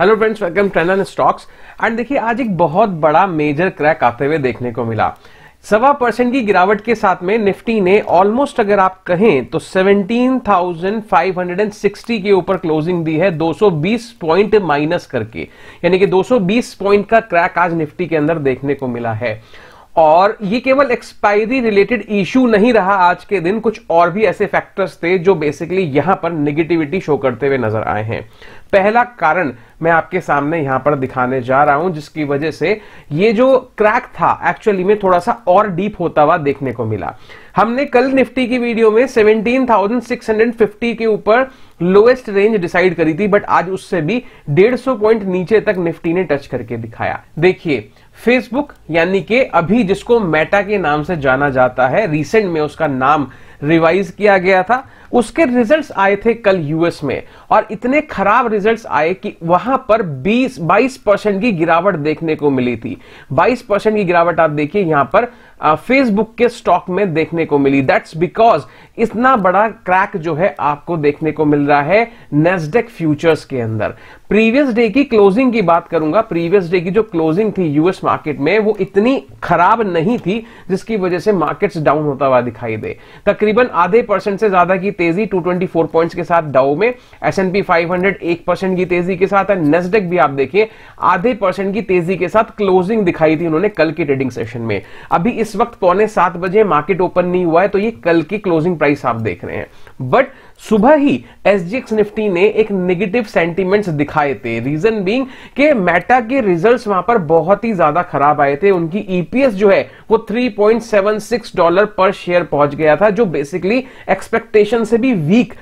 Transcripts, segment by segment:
hello friends welcome trend and stocks and देखिए आज एक बहुत बड़ा मेजर क्रैक आते हुए देखने को मिला सवा परसेंट की गिरावट के साथ में निफ्टी ने ऑलमोस्ट अगर आप कहें तो 17,560 के ऊपर क्लोजिंग दी है 220 पॉइंट माइनस करके यानी कि 220 पॉइंट का क्रैक आज निफ्टी के अंदर देखने को मिला है और ये केवल एक्सपायरी रिलेटेड इश्यू नहीं रहा आज के दिन कुछ और भी ऐसे फैक्टर्स थे जो बेसिकली यहां पर निगेटिविटी शो करते हुए नजर आए हैं पहला कारण मैं आपके सामने यहां पर दिखाने जा रहा हूं जिसकी वजह से ये जो क्रैक था एक्चुअली में थोड़ा सा और डीप होता हुआ देखने को मिला हमने कल निफ्टी की वीडियो में 17,650 के ऊपर लोएस्ट रेंज डिसाइड करी थी बट आज उससे भी 150 पॉइंट नीचे तक निफ्टी ने टच करके दिखाया देखिए फेसबुक यानी कि अभी जिसको मेटा के नाम से जाना जाता है रिसेंट में उसका नाम रिवाइज किया गया था उसके रिजल्ट्स आए थे कल यूएस में और इतने खराब रिजल्ट्स आए कि वहां पर 20 22 परसेंट की गिरावट देखने को मिली थी 22 परसेंट की गिरावट आप देखिए यहां पर फेसबुक के स्टॉक में देखने को मिली दैट्स बिकॉज इतना बड़ा क्रैक जो है आपको देखने को मिल रहा है नेस्डेक फ्यूचर्स के अंदर प्रीवियस डे की क्लोजिंग की बात करूंगा प्रीवियस डे की जो क्लोजिंग थी यूएस मार्केट में वो इतनी खराब नहीं थी जिसकी वजह से मार्केट्स डाउन होता हुआ दिखाई दे तकरीबन आधे परसेंट से ज्यादा की की तेजी 224 पॉइंट्स के साथ डाउ में एस एन पी फाइव एक परसेंट की तेजी के साथ है नेस्डेक भी आप देखिए आधे परसेंट की तेजी के साथ क्लोजिंग दिखाई थी उन्होंने कल की ट्रेडिंग सेशन में अभी इस वक्त पौने सात बजे मार्केट ओपन नहीं हुआ है तो ये कल की क्लोजिंग प्राइस आप देख रहे हैं बट सुबह ही एसजीएक्स निफ्टी ने एक नेगेटिव सेंटीमेंट्स दिखाए थे रीजन बीइंग के मेटा के रिजल्ट्स वहां पर बहुत ही ज्यादा खराब आए थे उनकी ईपीएस e जो है वो 3.76 डॉलर पर शेयर पहुंच गया था जो बेसिकली एक्सपेक्टेशन से भी वीक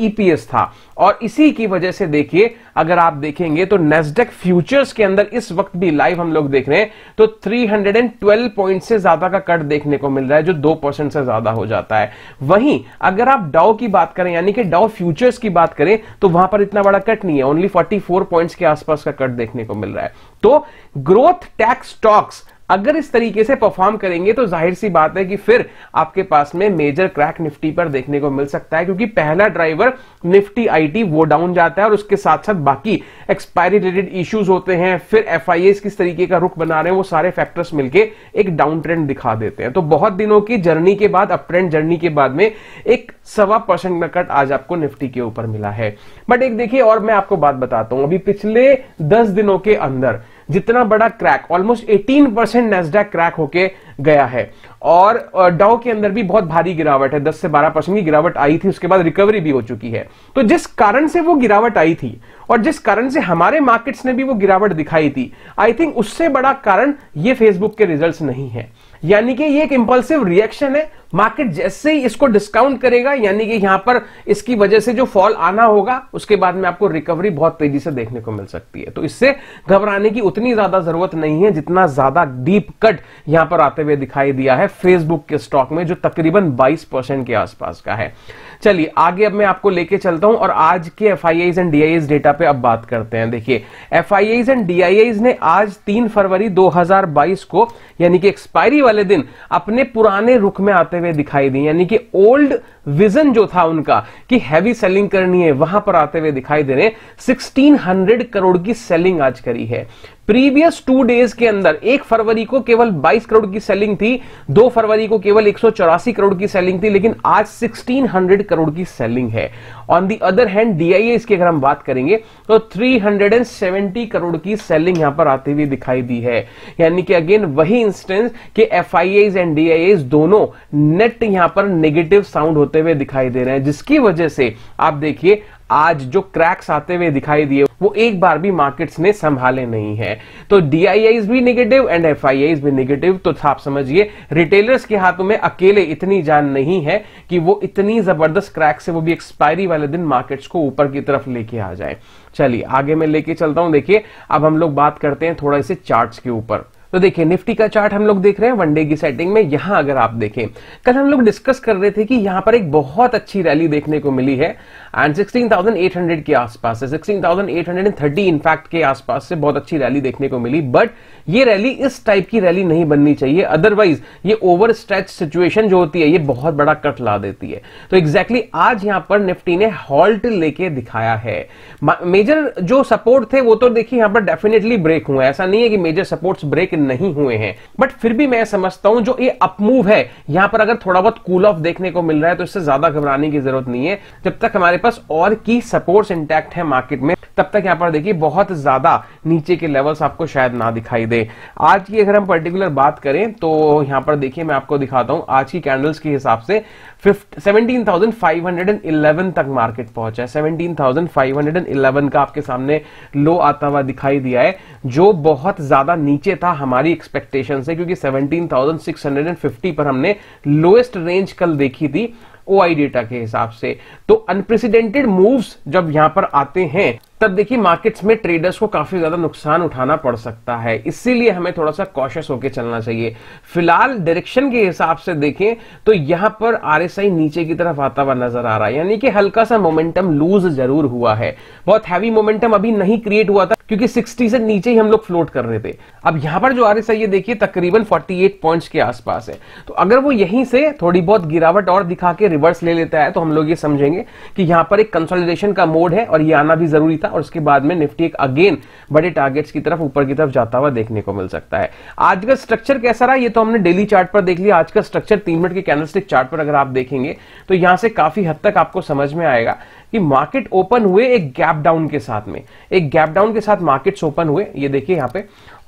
ईपीएस e था और इसी की वजह से देखिए अगर आप देखेंगे तो नेस्डेक फ्यूचर्स के अंदर इस वक्त भी लाइव हम लोग देख रहे हैं तो 312 पॉइंट से ज्यादा का कट देखने को मिल रहा है जो दो परसेंट से ज्यादा हो जाता है वहीं अगर आप डाउ की बात करें यानी कि डाउ फ्यूचर्स की बात करें तो वहां पर इतना बड़ा कट नहीं है ओनली फोर्टी पॉइंट्स के आसपास का कट देखने को मिल रहा है तो ग्रोथ टैक्स स्टॉक्स अगर इस तरीके से परफॉर्म करेंगे तो जाहिर सी बात है कि फिर आपके पास में मेजर क्रैक निफ्टी पर देखने को मिल सकता है क्योंकि पहला ड्राइवर निफ्टी आईटी वो डाउन जाता है और उसके साथ साथ बाकी एक्सपायरी रिलेटेड इश्यूज होते हैं फिर एफ किस तरीके का रुख बना रहे हैं वो सारे फैक्टर्स मिलकर एक डाउन ट्रेंड दिखा देते हैं तो बहुत दिनों की जर्नी के बाद अप ट्रेंड जर्नी के बाद में एक सवा परसेंट नकट आज आपको निफ्टी के ऊपर मिला है बट एक देखिए और मैं आपको बात बताता हूं अभी पिछले दस दिनों के अंदर जितना बड़ा crack almost 18 percent Nasdaq crack होके गया है और डाउ के अंदर भी बहुत भारी गिरावट है 10 से 12 परसेंट की गिरावट आई थी उसके बाद रिकवरी भी हो चुकी है तो जिस कारण से वो गिरावट आई थी और जिस कारण से हमारे मार्केट्स ने भी वो गिरावट दिखाई थी आई थिंक उससे बड़ा कारण ये फेसबुक के रिजल्ट नहीं है यानी कि ये एक इंपल्सिव रिएक्शन है मार्केट जैसे ही इसको डिस्काउंट करेगा यानी कि यहां पर इसकी वजह से जो फॉल आना होगा उसके बाद में आपको रिकवरी बहुत तेजी से देखने को मिल सकती है तो इससे घबराने की उतनी ज्यादा जरूरत नहीं है जितना ज्यादा डीप कट यहां पर आते हुए दिखाई दिया है फेसबुक के स्टॉक में जो तकरीबन बाईस के आसपास का है चलिए आगे अब मैं आपको लेके चलता हूं और आज के एफ एंड डी डेटा पे अब बात करते हैं देखिए एफ एंड डी ने आज तीन फरवरी दो को यानी कि एक्सपायरी वाले दिन अपने पुराने रुख में आते करते हुए दिखाई दी यानी कि ओल्ड विजन जो था उनका कि हैवी सेलिंग करनी है वहां पर आते हुए दिखाई दे रहे हैं 1600 करोड़ की सेलिंग आज करी है प्रीवियस टू डेज के अंदर एक फरवरी को केवल 22 करोड़ की सेलिंग थी दो फरवरी को केवल एक करोड़ की सेलिंग थी लेकिन आज 1600 करोड़ की सेलिंग है on the other hand DII की अगर हम बात करेंगे तो 370 करोड़ की सेलिंग यहां पर आती हुई दिखाई दी है यानी कि अगेन वही इंस्टेंस कि एफ एंड डीआईए दोनों नेट यहां पर नेगेटिव साउंड होते हुए दिखाई दे रहे हैं जिसकी वजह से आप देखिए आज जो क्रैक्स आते हुए दिखाई दिए वो एक बार भी मार्केट्स ने संभाले नहीं है तो डीआईआई भी निगेटिव एंड एफ भी निगेटिव तो आप समझिए रिटेलर्स के हाथों में अकेले इतनी जान नहीं है कि वो इतनी जबरदस्त क्रैक से वो भी एक्सपायरी वाले दिन मार्केट्स को ऊपर की तरफ लेके आ जाए चलिए आगे मैं लेके चलता हूं देखिए अब हम लोग बात करते हैं थोड़ा इसे चार्ट्स के ऊपर तो देखिए निफ्टी का चार्ट हम लोग देख रहे हैं वनडे की सेटिंग में यहां अगर आप देखें कल हम लोग डिस्कस कर रहे थे कि यहां पर एक बहुत अच्छी रैली देखने को मिली है एंड 16,800 के आसपास है 16,830 इनफैक्ट के आसपास से बहुत अच्छी रैली देखने को मिली बट ये रैली इस टाइप की रैली नहीं बननी चाहिए अदरवाइज ये ओवर स्ट्रेच सिचुएशन जो होती है ये बहुत बड़ा कट ला देती है तो एग्जैक्टली exactly आज यहां पर निफ्टी ने हॉल्ट लेके दिखाया है मेजर जो सपोर्ट थे वो तो देखिए यहां पर डेफिनेटली ब्रेक हुआ ऐसा नहीं है कि मेजर सपोर्ट्स ब्रेक नहीं हुए हैं बट फिर भी मैं समझता हूं जो ये अपमूव है यहां पर अगर थोड़ा बहुत कूल ऑफ देखने को मिल रहा है तो इससे ज्यादा घबराने की जरूरत नहीं है जब तक हमारे पास और की सपोर्ट इंटैक्ट है मार्केट में तब तक यहां पर देखिए बहुत ज्यादा नीचे के लेवल्स आपको शायद ना दिखाई दे आज की अगर हम पर्टिकुलर बात करें तो यहां पर देखिए मैं आपको दिखाता हूं आज की कैंडल्स के हिसाब से 17,511 तक मार्केट पहुंचा है 17,511 का आपके सामने लो आता हुआ दिखाई दिया है जो बहुत ज्यादा नीचे था हम हमारी एक्सपेक्टेशन है क्योंकि 17,650 पर हमने लोएस्ट रेंज कल देखी थी ओआई डेटा के हिसाब से तो अनप्रेसिडेंटेड मूव्स जब यहां पर आते हैं तब देखिए मार्केट्स में ट्रेडर्स को काफी ज्यादा नुकसान उठाना पड़ सकता है इसीलिए हमें थोड़ा सा कॉशियस होकर चलना चाहिए फिलहाल डायरेक्शन के हिसाब से देखें तो यहां पर आरएसआई नीचे की तरफ आता हुआ नजर आ रहा है यानी कि हल्का सा मोमेंटम लूज जरूर हुआ है बहुत हैवी मोमेंटम अभी नहीं क्रिएट हुआ था क्योंकि सिक्सटी से नीचे ही हम लोग फ्लोट कर रहे थे अब यहां पर जो आर एस आई देखिए तकरीबन फोर्टी पॉइंट्स के आसपास है तो अगर वो यहीं से थोड़ी बहुत गिरावट और दिखा के रिवर्स ले लेता है तो हम लोग ये समझेंगे कि यहां पर एक कंसोलिडेशन का मोड है और ये आना भी जरूरी था था और उसके बाद में निफ्टी एक अगेन बड़े टारगेट्स की तरफ ऊपर की तरफ जाता हुआ देखने को मिल सकता है आज का स्ट्रक्चर कैसा रहा ये तो हमने डेली चार्ट पर देख लिया आज का स्ट्रक्चर तीन मिनट के कैंडलस्टिक चार्ट पर अगर आप देखेंगे तो यहां से काफी हद तक आपको समझ में आएगा कि मार्केट ओपन हुए एक गैप डाउन के साथ में एक गैप डाउन के साथ मार्केट्स ओपन हुए ये देखिए यहां पे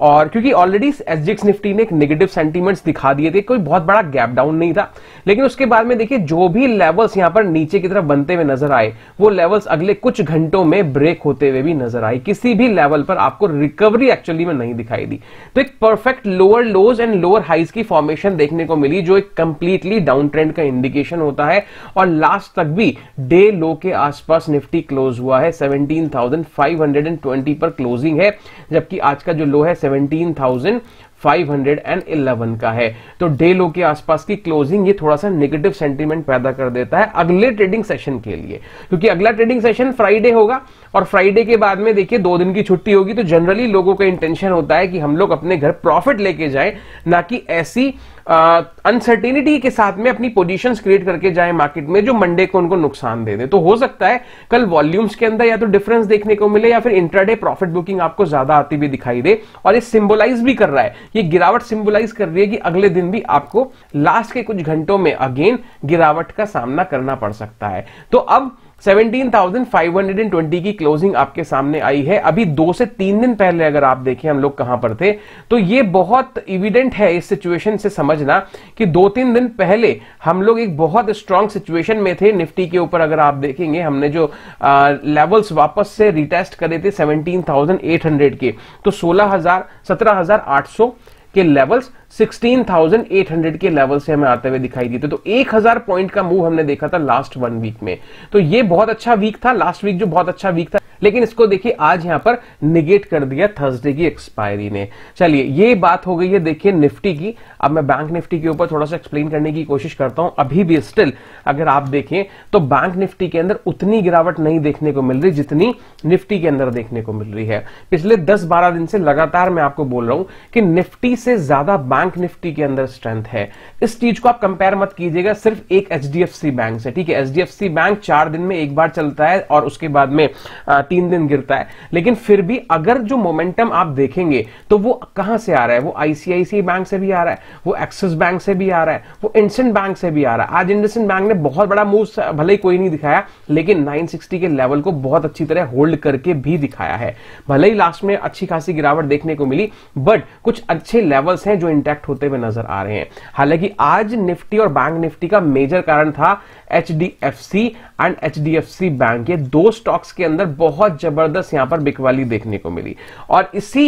और क्योंकि ऑलरेडी एसजीएक्स निफ्टी ने एक नेगेटिव सेंटीमेंट्स दिखा दिए थे कोई बहुत बड़ा गैप डाउन नहीं था लेकिन उसके बाद में देखिए जो भी लेवल्स यहां पर नीचे की तरफ बनते हुए नजर आए वो लेवल्स अगले कुछ घंटों में ब्रेक होते हुए भी नजर आए किसी भी लेवल पर आपको रिकवरी एक्चुअली में नहीं दिखाई दी तो एक perfect lower lows and lower highs की फॉर्मेशन देखने को मिली जो एक कंप्लीटली डाउन ट्रेंड का इंडिकेशन होता है और लास्ट तक भी डे लो के आसपास निफ्टी क्लोज हुआ है सेवनटीन पर क्लोजिंग है जबकि आज का जो लो है 17,000 सेवनटीन का है तो डे लो के आसपास की क्लोजिंग ये थोड़ा सा नेगेटिव सेंटीमेंट पैदा कर देता है अगले ट्रेडिंग सेशन के लिए क्योंकि अगला ट्रेडिंग सेशन फ्राइडे होगा और फ्राइडे के बाद में देखिए दो दिन की छुट्टी होगी तो जनरली लोगों का इंटेंशन होता है कि हम लोग अपने घर प्रॉफिट लेके जाए ना कि ऐसी अनसर्टेनिटी के साथ में अपनी पोजीशंस क्रिएट करके जाए मार्केट में जो मंडे को उनको नुकसान दे दे तो हो सकता है कल वॉल्यूम्स के अंदर या तो डिफरेंस देखने को मिले या फिर इंट्राडे प्रॉफिट बुकिंग आपको ज्यादा आती भी दिखाई दे और ये सिंबलाइज भी कर रहा है ये गिरावट सिंबलाइज कर रही है कि अगले दिन भी आपको लास्ट के कुछ घंटों में अगेन गिरावट का सामना करना पड़ सकता है तो अब 17,520 की क्लोजिंग आपके सामने आई है अभी दो से तीन दिन पहले अगर आप देखें हम लोग कहां पर थे तो ये बहुत इविडेंट है इस सिचुएशन से समझना कि दो तीन दिन पहले हम लोग एक बहुत स्ट्रांग सिचुएशन में थे निफ्टी के ऊपर अगर आप देखेंगे हमने जो लेवल्स वापस से रिटेस्ट करे थे 17,800 के तो सोलह हजार सत्रह हजार आठ सौ के लेवल्स 16,800 के लेवल से हमें आते हुए दिखाई देते तो 1000 पॉइंट का मूव हमने देखा था लास्ट वन वीक में तो ये बहुत अच्छा वीक था लास्ट वीक जो बहुत अच्छा वीक था लेकिन इसको देखिए आज यहां पर निगेट कर दिया थर्सडे की एक्सपायरी ने चलिए ये बात हो गई है देखिए निफ्टी की अब मैं बैंक निफ्टी के ऊपर थोड़ा सा एक्सप्लेन करने की कोशिश करता हूं अभी भी स्टिल अगर आप देखें तो बैंक निफ्टी के अंदर उतनी गिरावट नहीं देखने को मिल रही जितनी निफ्टी के अंदर देखने को मिल रही है पिछले दस बारह दिन से लगातार मैं आपको बोल रहा हूं कि निफ्टी से ज्यादा बैंक निफ्टी के अंदर स्ट्रेंथ है इस चीज को आप कंपेयर मत कीजिएगा सिर्फ एक एच बैंक से ठीक है एच बैंक चार दिन में एक बार चलता है और उसके बाद में तीन दिन गिरता है लेकिन फिर भी अगर जो मोमेंटम आप देखेंगे तो वो कहां से आ रहा है वो आईसीआईसी बैंक से भी आ रहा है वो एक्सिस बैंक से भी आ रहा है वो इंडसन बैंक से भी आ रहा है आज इंडसन बैंक ने बहुत बड़ा मूव भले ही कोई नहीं दिखाया लेकिन नाइन के लेवल को बहुत अच्छी तरह होल्ड करके भी दिखाया है भले ही लास्ट में अच्छी खासी गिरावट देखने को मिली बट कुछ अच्छे लेवल्स हैं जो इंटैक्ट होते हुए नजर आ रहे हैं हालांकि आज निफ्टी और बैंक निफ्टी का मेजर कारण था एच एंड एच बैंक ये दो स्टॉक्स के अंदर बहुत बहुत जबरदस्त यहां पर बिकवाली देखने को मिली और इसी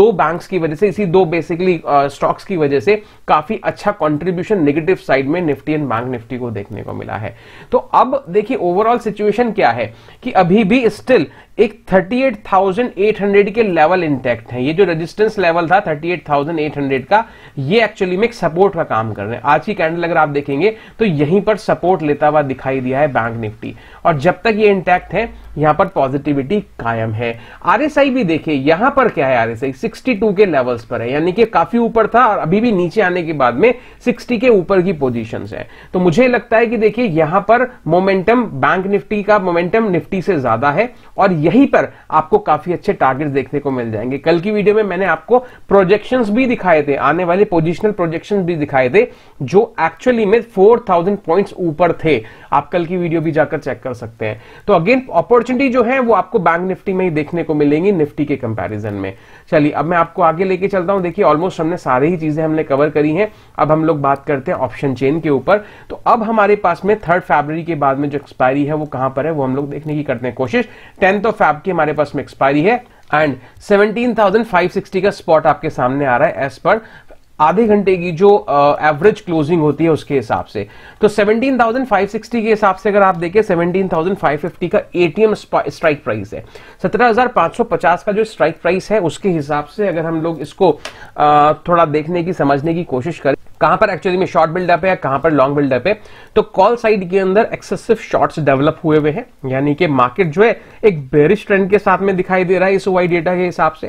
दो बैंक्स की वजह से इसी दो बेसिकली स्टॉक्स की वजह से काफी अच्छा कॉन्ट्रीब्यूशन निगेटिव साइड में निफ्टी एंड बैंक निफ्टी को देखने को मिला है तो अब देखिए ओवरऑल सिचुएशन क्या है कि अभी भी स्टिल एक 38,800 के लेवल इंटैक्ट है ये जो रेजिस्टेंस लेवल था 38,800 का ये एक्चुअली में एक सपोर्ट का काम कर रहे हैं आज की कैंडल अगर आप देखेंगे तो यहीं पर सपोर्ट लेता हुआ दिखाई दिया है बैंक निफ्टी और जब तक ये इंटैक्ट है यहां पर पॉजिटिविटी कायम है आरएसआई भी देखिए यहां पर क्या है आरएसआई 62 के लेवल्स पर है यानी कि काफी ऊपर था और अभी भी नीचे आने के बाद में 60 के ऊपर की पोजीशंस है तो मुझे लगता है कि देखिए यहां पर मोमेंटम बैंक निफ्टी का मोमेंटम निफ्टी से ज्यादा है और यहीं पर आपको काफी अच्छे टारगेट देखने को मिल जाएंगे कल की वीडियो में मैंने आपको प्रोजेक्शन भी दिखाए थे आने वाले पोजिशनल प्रोजेक्शन भी दिखाए थे जो एक्चुअली में फोर पॉइंट्स ऊपर थे आप कल की वीडियो भी जाकर चेक कर सकते हैं तो अगेन अपॉर्चुनिटी जो है वो आपको बैंक निफ्टी में ही देखने को मिलेंगी निफ्टी के कंपेरिजन में चलिए अब मैं आपको आगे लेके चलता हूं देखिए ऑलमोस्ट हमने सारी ही चीजें हमने कवर करी है अब हम लोग बात करते हैं ऑप्शन चेन के ऊपर तो अब हमारे पास में थर्ड फेब्रवरी के बाद में जो एक्सपायरी है वो कहां पर है वो हम लोग देखने की करते हैं कोशिश टेंथ ऑफ फैब की हमारे पास में एक्सपायरी है एंड 17,560 का स्पॉट आपके सामने आ रहा है एज पर आधे घंटे की जो एवरेज क्लोजिंग होती है उसके हिसाब से तो 17,560 के हिसाब से अगर आप देखें 17,550 का एटीएम स्ट्राइक प्राइस है 17,550 का जो स्ट्राइक प्राइस है उसके हिसाब से अगर हम लोग इसको आ, थोड़ा देखने की समझने की कोशिश करें कहां पर एक्चुअली में शॉर्ट बिल्डअप है कहां पर लॉन्ग बिल्डअप है तो कॉल साइड के अंदर एक्सेसिव शॉर्ट्स डेवलप हुए हुए हैं यानी कि मार्केट जो है एक बेरिश ट्रेंड के साथ में दिखाई दे रहा है इस वाई डेटा के हिसाब से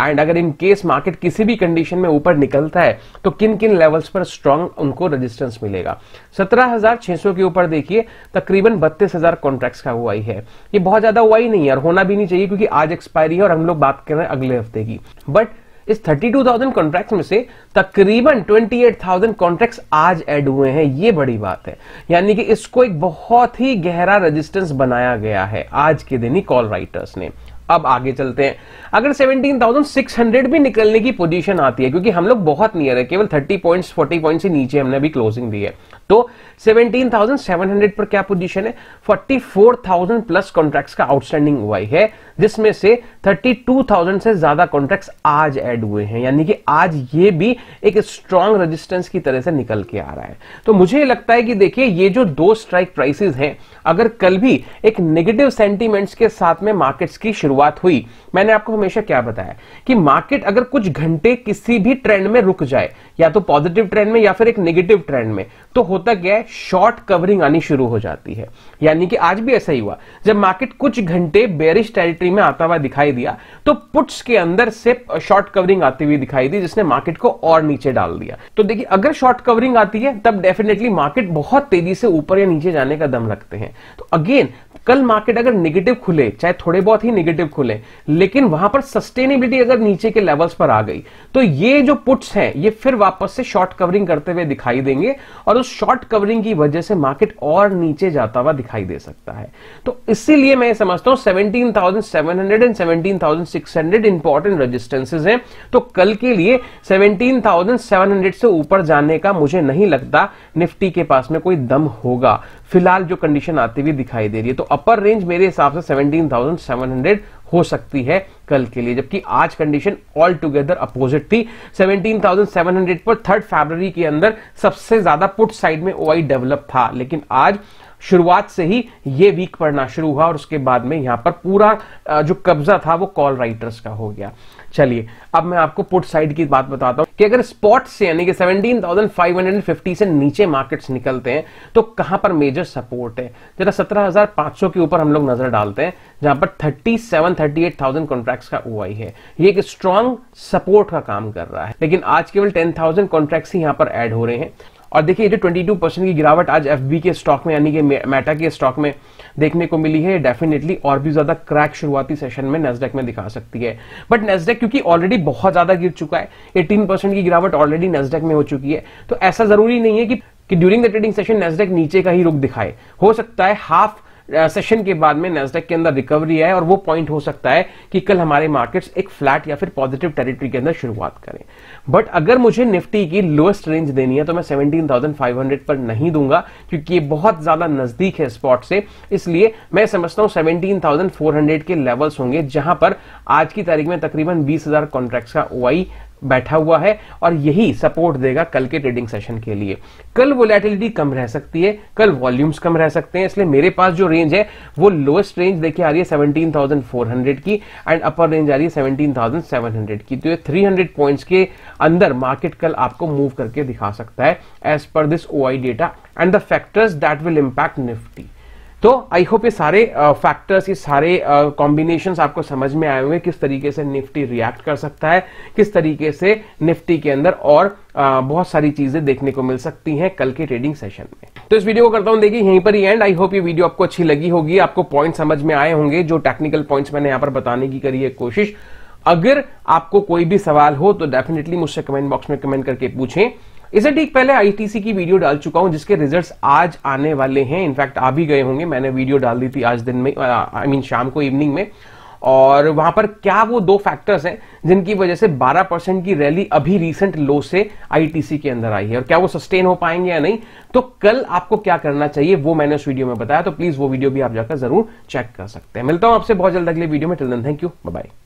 एंड अगर इन केस मार्केट किसी भी कंडीशन में ऊपर निकलता है तो किन किन लेवल्स पर स्ट्रांग उनको रजिस्टेंस मिलेगा सत्रह हजार छह सौ के ऊपर देखिए तकरीबन बत्तीस हजार कॉन्ट्रैक्ट का हुआ है ये बहुत ज्यादा हुआ ही नहीं है और होना भी नहीं चाहिए क्योंकि आज एक्सपायरी है और हम लोग बात कर रहे हैं अगले हफ्ते की बट इस 32,000 कॉन्ट्रैक्ट्स में से तकरीबन 28,000 कॉन्ट्रैक्ट्स आज ऐड हुए हैं ये बड़ी बात है यानी कि इसको एक बहुत ही गहरा रेजिस्टेंस बनाया गया है आज के दिन ही कॉल राइटर्स ने अब आगे चलते हैं अगर 17,600 भी निकलने की पोजीशन आती है क्योंकि हम लोग बहुत नियर है केवल 30 पॉइंट्स 40 पॉइंट्स से नीचे हमने अभी क्लोजिंग दी है तो 17,700 पर क्या पोजीशन है 44,000 प्लस कॉन्ट्रैक्ट्स का आउटस्टैंडिंग हुआ है जिसमें से 32,000 से ज्यादा कॉन्ट्रैक्ट आज ऐड हुए हैं यानी कि आज ये भी एक स्ट्रांग रेजिस्टेंस की तरह से निकल के आ रहा है तो मुझे लगता है कि देखिए ये जो दो स्ट्राइक प्राइसेस हैं अगर कल भी एक नेगेटिव सेंटीमेंट्स के साथ में मार्केट्स की शुरुआत हुई मैंने आपको हमेशा क्या बताया कि मार्केट अगर कुछ घंटे किसी भी ट्रेंड में रुक जाए या तो पॉजिटिव ट्रेंड में या फिर एक नेगेटिव ट्रेंड में तो होता क्या है शॉर्ट कवरिंग आनी शुरू हो जाती है यानी कि आज भी ऐसा ही हुआ जब मार्केट कुछ घंटे बेरिश टेरिटरी हिस्ट्री में आता हुआ दिखाई दिया तो पुट्स के अंदर से शॉर्ट कवरिंग आती हुई दिखाई दी जिसने मार्केट को और नीचे डाल दिया तो देखिए अगर शॉर्ट कवरिंग आती है तब डेफिनेटली मार्केट बहुत तेजी से ऊपर या नीचे जाने का दम रखते हैं तो अगेन कल मार्केट अगर निगेटिव खुले चाहे थोड़े बहुत ही निगेटिव खुले लेकिन वहां पर सस्टेनेबिलिटी अगर नीचे के लेवल्स पर आ गई तो ये जो पुट्स हैं ये फिर वापस से शॉर्ट कवरिंग करते हुए दिखाई देंगे और उस शॉर्ट कवरिंग की वजह से मार्केट और नीचे जाता हुआ दिखाई दे सकता है तो इसीलिए मैं समझता हूं seventeen thousand seven hundred and seventeen thousand six hundred important resistances है तो कल के लिए सेवनटीन थाउजेंड सेवन हंड्रेड से ऊपर जाने का मुझे नहीं लगता निफ्टी के पास में कोई दम होगा फिलहाल जो कंडीशन आती हुई दिखाई दे रही है तो अपर रेंज मेरे हिसाब से 17,700 हो सकती है कल के लिए जबकि आज कंडीशन ऑल टुगेदर अपोजिट थी 17,700 पर थर्ड फरवरी के अंदर सबसे ज्यादा पुट साइड में ओआई डेवलप था लेकिन आज शुरुआत से ही ये वीक पड़ना शुरू हुआ और उसके बाद में यहां पर पूरा जो कब्जा था वो कॉल राइटर्स का हो गया चलिए अब मैं आपको पुट साइड की बात बताता हूं कि अगर स्पॉट से यानी कि 17,550 से नीचे मार्केट्स निकलते हैं तो कहां पर मेजर सपोर्ट है जरा 17,500 के ऊपर हम लोग नजर डालते हैं जहां पर 37 38,000 कॉन्ट्रैक्ट्स का ओआई है ये एक स्ट्रांग सपोर्ट का काम कर रहा है लेकिन आज केवल 10,000 कॉन्ट्रैक्ट्स ही यहां पर ऐड हो रहे हैं और देखिए ये 22 परसेंट की गिरावट आज एफ के स्टॉक में यानी कि मेटा के स्टॉक में देखने को मिली है डेफिनेटली और भी ज्यादा क्रैक शुरुआती सेशन में नेस्डेक में दिखा सकती है बट नेस्डेक क्योंकि ऑलरेडी बहुत ज्यादा गिर चुका है 18 परसेंट की गिरावट ऑलरेडी नेस्डेक में हो चुकी है तो ऐसा जरूरी नहीं है कि during the trading session Nasdaq नीचे का ही रुख दिखाए हो सकता है हाफ सेशन के बाद में नेस्डेक के अंदर रिकवरी आए और वो पॉइंट हो सकता है कि कल हमारे मार्केट्स एक फ्लैट या फिर पॉजिटिव टेरिटरी के अंदर शुरुआत करें बट अगर मुझे निफ्टी की लोएस्ट रेंज देनी है तो मैं 17,500 पर नहीं दूंगा क्योंकि ये बहुत ज्यादा नजदीक है स्पॉट से इसलिए मैं समझता हूं सेवनटीन के लेवल्स होंगे जहां पर आज की तारीख में तकरीबन बीस हजार का ओआई बैठा हुआ है और यही सपोर्ट देगा कल के ट्रेडिंग सेशन के लिए कल वोलेटिलिटी कम रह सकती है कल वॉल्यूम्स कम रह सकते हैं इसलिए मेरे पास जो रेंज है वो लोएस्ट रेंज देखिए आ रही है 17,400 की एंड अपर रेंज आ रही है 17,700 की तो ये 300 पॉइंट्स के अंदर मार्केट कल आपको मूव करके दिखा सकता है as per this O data and the factors that will impact Nifty तो आई होप ये सारे फैक्टर्स uh, ये सारे कॉम्बिनेशन uh, आपको समझ में आए होंगे किस तरीके से निफ्टी रिएक्ट कर सकता है किस तरीके से निफ्टी के अंदर और uh, बहुत सारी चीजें देखने को मिल सकती हैं कल के ट्रेडिंग सेशन में तो इस वीडियो को करता हूं देखिए यहीं पर ही एंड आई होप ये वीडियो आपको अच्छी लगी होगी आपको पॉइंट समझ में आए होंगे जो टेक्निकल पॉइंट्स मैंने यहां पर बताने की करी है कोशिश अगर आपको कोई भी सवाल हो तो डेफिनेटली मुझसे कमेंट बॉक्स में कमेंट करके पूछें इसे ठीक पहले आईटीसी की वीडियो डाल चुका हूं जिसके रिजल्ट्स आज आने वाले हैं इनफैक्ट आ भी गए होंगे मैंने वीडियो डाल दी थी आज दिन में आई मीन शाम को इवनिंग में और वहां पर क्या वो दो फैक्टर्स हैं जिनकी वजह से 12 परसेंट की रैली अभी रीसेंट लो से आईटीसी के अंदर आई है और क्या वो सस्टेन हो पाएंगे या नहीं तो कल आपको क्या करना चाहिए वो मैंने उस वीडियो में बताया तो प्लीज वो वीडियो भी आप जाकर जरूर चेक कर सकते हैं मिलता हूं आपसे बहुत जल्द अगले वीडियो में till then thank you bye